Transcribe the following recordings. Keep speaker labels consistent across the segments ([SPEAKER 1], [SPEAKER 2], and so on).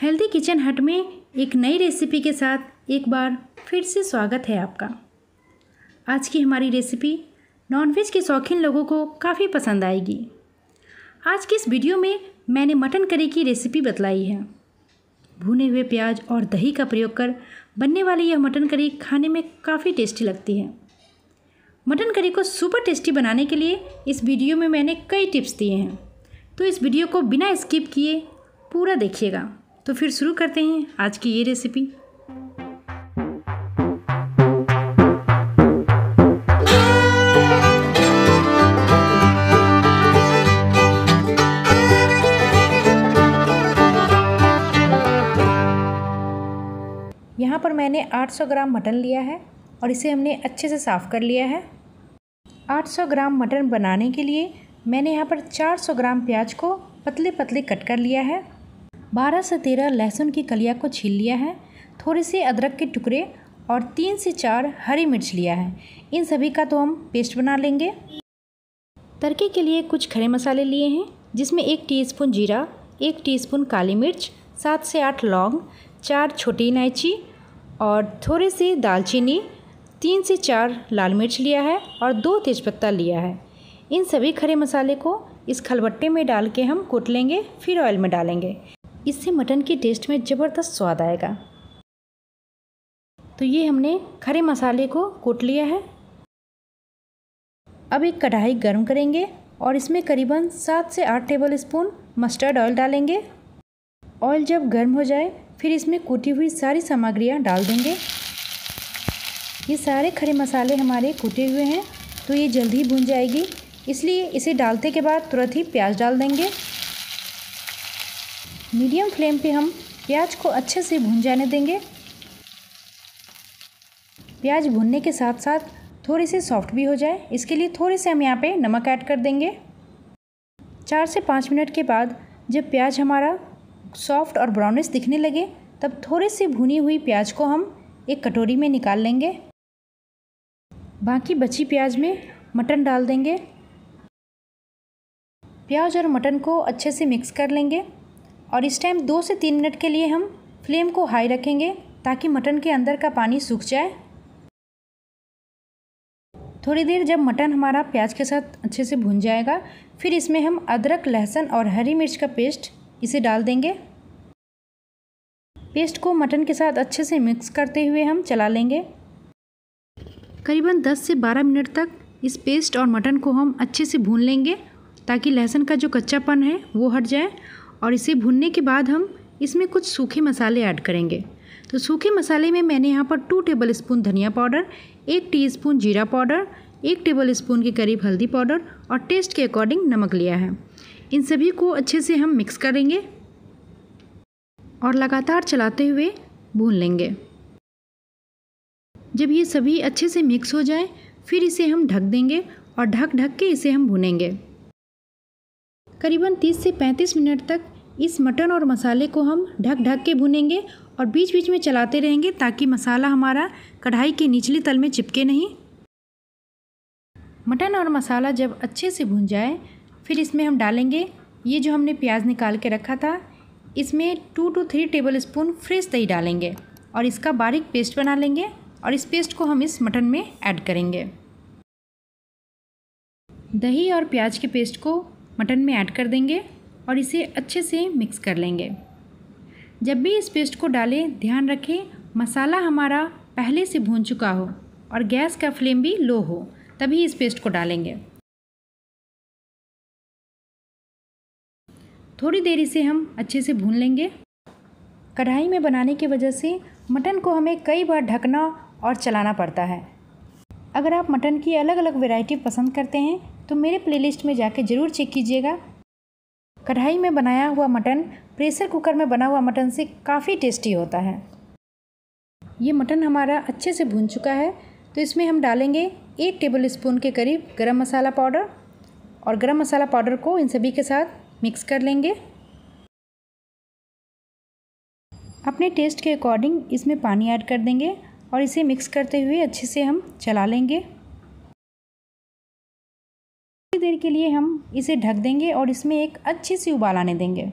[SPEAKER 1] healthy kitchen हट में एक नई रेसिपी के साथ एक बार फिर से स्वागत है आपका आज की हमारी रेसिपी नॉनवेज के शौकीन लोगों को काफ़ी पसंद आएगी आज की इस वीडियो में मैंने मटन करी की रेसिपी बतलाई है भुने हुए प्याज और दही का प्रयोग कर बनने वाली यह मटन करी खाने में काफ़ी टेस्टी लगती है मटन करी को सुपर टेस्टी बनाने के लिए इस वीडियो में मैंने कई टिप्स दिए हैं तो इस वीडियो को बिना स्किप किए पूरा देखिएगा तो फिर शुरू करते हैं आज की ये रेसिपी यहाँ पर मैंने 800 ग्राम मटन लिया है और इसे हमने अच्छे से साफ़ कर लिया है 800 ग्राम मटन बनाने के लिए मैंने यहाँ पर 400 ग्राम प्याज को पतले पतले कट कर लिया है बारह से तेरह लहसुन की कलिया को छील लिया है थोड़े से अदरक के टुकड़े और तीन से चार हरी मिर्च लिया है इन सभी का तो हम पेस्ट बना लेंगे तड़के के लिए कुछ खड़े मसाले लिए हैं जिसमें एक टीस्पून जीरा एक टीस्पून काली मिर्च सात से आठ लौंग चार छोटी इलायची और थोड़े से दालचीनी तीन से चार लाल मिर्च लिया है और दो तेज़पत्ता लिया है इन सभी खड़े मसाले को इस खलबट्टे में डाल के हम कूट लेंगे फिर ऑयल में डालेंगे इससे मटन के टेस्ट में ज़बरदस्त स्वाद आएगा तो ये हमने खड़े मसाले को कूट लिया है अब एक कढ़ाई गर्म करेंगे और इसमें करीबन सात से आठ टेबल स्पून मस्टर्ड ऑयल डालेंगे ऑयल जब गर्म हो जाए फिर इसमें कूटी हुई सारी सामग्रियाँ डाल देंगे ये सारे खड़े मसाले हमारे कूटे हुए हैं तो ये जल्दी भुन जाएगी इसलिए इसे डालते के बाद तुरंत ही प्याज डाल देंगे मीडियम फ्लेम पे हम प्याज को अच्छे से भून जाने देंगे प्याज भूनने के साथ साथ थोड़ी सी सॉफ्ट भी हो जाए इसके लिए थोड़े से हम यहाँ पे नमक ऐड कर देंगे चार से पाँच मिनट के बाद जब प्याज हमारा सॉफ्ट और ब्राउनिश दिखने लगे तब थोड़ी सी भुनी हुई प्याज को हम एक कटोरी में निकाल लेंगे बाकी बची प्याज में मटन डाल देंगे प्याज और मटन को अच्छे से मिक्स कर लेंगे और इस टाइम दो से तीन मिनट के लिए हम फ्लेम को हाई रखेंगे ताकि मटन के अंदर का पानी सूख जाए थोड़ी देर जब मटन हमारा प्याज के साथ अच्छे से भुन जाएगा फिर इसमें हम अदरक लहसुन और हरी मिर्च का पेस्ट इसे डाल देंगे पेस्ट को मटन के साथ अच्छे से मिक्स करते हुए हम चला लेंगे करीबन 10 से 12 मिनट तक इस पेस्ट और मटन को हम अच्छे से भून लेंगे ताकि लहसुन का जो कच्चापन है वो हट जाए और इसे भुनने के बाद हम इसमें कुछ सूखे मसाले ऐड करेंगे तो सूखे मसाले में मैंने यहाँ पर टू टेबल स्पून धनिया पाउडर एक टी स्पून जीरा पाउडर एक टेबल स्पून के करीब हल्दी पाउडर और टेस्ट के अकॉर्डिंग नमक लिया है इन सभी को अच्छे से हम मिक्स करेंगे और लगातार चलाते हुए भून लेंगे जब ये सभी अच्छे से मिक्स हो जाए फिर इसे हम ढक देंगे और ढक ढक के इसे हम भुनेंगे करीबन 30 से 35 मिनट तक इस मटन और मसाले को हम ढक ढक के भुनेंगे और बीच बीच में चलाते रहेंगे ताकि मसाला हमारा कढ़ाई के निचले तल में चिपके नहीं मटन और मसाला जब अच्छे से भुन जाए फिर इसमें हम डालेंगे ये जो हमने प्याज निकाल के रखा था इसमें two two three tablespoon fresh दही डालेंगे और इसका बारीक पेस्ट बना लेंगे और इस पेस्ट को हम इस मटन में ऐड करेंगे दही और प्याज के पेस्ट को मटन में ऐड कर देंगे और इसे अच्छे से मिक्स कर लेंगे जब भी इस पेस्ट को डालें ध्यान रखें मसाला हमारा पहले से भून चुका हो और गैस का फ्लेम भी लो हो तभी इस पेस्ट को डालेंगे थोड़ी देर इसे हम अच्छे से भून लेंगे कढ़ाई में बनाने की वजह से मटन को हमें कई बार ढकना और चलाना पड़ता है अगर आप मटन की अलग अलग वैरायटी पसंद करते हैं तो मेरे प्लेलिस्ट में जाकर ज़रूर चेक कीजिएगा कढ़ाई में बनाया हुआ मटन प्रेशर कुकर में बना हुआ मटन से काफ़ी टेस्टी होता है ये मटन हमारा अच्छे से भून चुका है तो इसमें हम डालेंगे एक टेबल स्पून के करीब गरम मसाला पाउडर और गरम मसाला पाउडर को इन सभी के साथ मिक्स कर लेंगे अपने टेस्ट के अकॉर्डिंग इसमें पानी ऐड कर देंगे और इसे मिक्स करते हुए अच्छे से हम चला लेंगे देर के लिए हम इसे ढक देंगे और इसमें एक अच्छी सी उबाल आने देंगे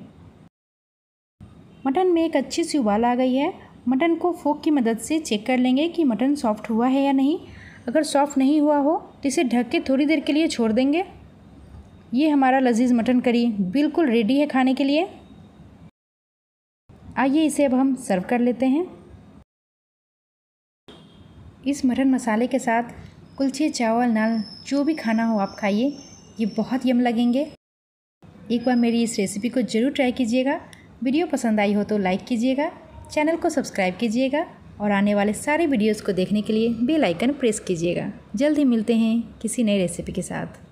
[SPEAKER 1] मटन में एक अच्छी सी उबाल आ गई है मटन को फोक की मदद से चेक कर लेंगे कि मटन सॉफ्ट हुआ है या नहीं अगर सॉफ्ट नहीं हुआ हो तो इसे ढक के थोड़ी देर के लिए छोड़ देंगे ये हमारा लजीज मटन करी बिल्कुल रेडी है खाने के लिए आइए इसे अब हम सर्व कर लेते हैं इस मटन मसाले के साथ कुलचे चावल नाल जो भी खाना हो आप खाइए ये बहुत यम लगेंगे एक बार मेरी इस रेसिपी को ज़रूर ट्राई कीजिएगा वीडियो पसंद आई हो तो लाइक कीजिएगा चैनल को सब्सक्राइब कीजिएगा और आने वाले सारे वीडियोस को देखने के लिए बेल आइकन प्रेस कीजिएगा जल्द ही मिलते हैं किसी नई रेसिपी के साथ